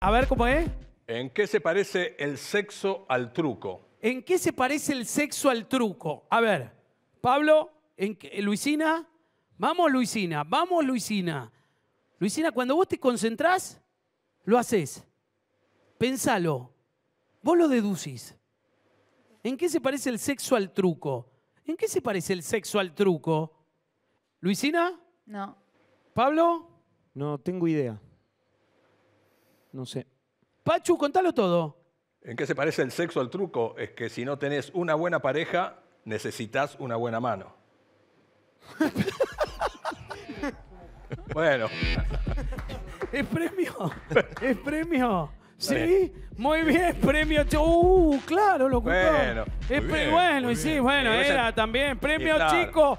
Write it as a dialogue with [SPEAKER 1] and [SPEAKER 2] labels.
[SPEAKER 1] A ver cómo es. ¿En qué se parece el sexo al truco?
[SPEAKER 2] ¿En qué se parece el sexo al truco? A ver, Pablo, ¿en Luisina, vamos Luisina, vamos Luisina. Luisina, cuando vos te concentrás, lo haces. Pensalo. Vos lo deducís. ¿En qué se parece el sexo al truco? ¿En qué se parece el sexo al truco? ¿Luisina? No. ¿Pablo?
[SPEAKER 1] No tengo idea. No sé. Pachu, contalo todo. ¿En qué se parece el sexo al truco? Es que si no tenés una buena pareja, necesitas una buena mano. bueno. Es premio. Es
[SPEAKER 3] premio. Sí, muy bien, premio. Uh, claro, lo Bueno, es
[SPEAKER 2] bueno, y sí, bueno, era también premio chico,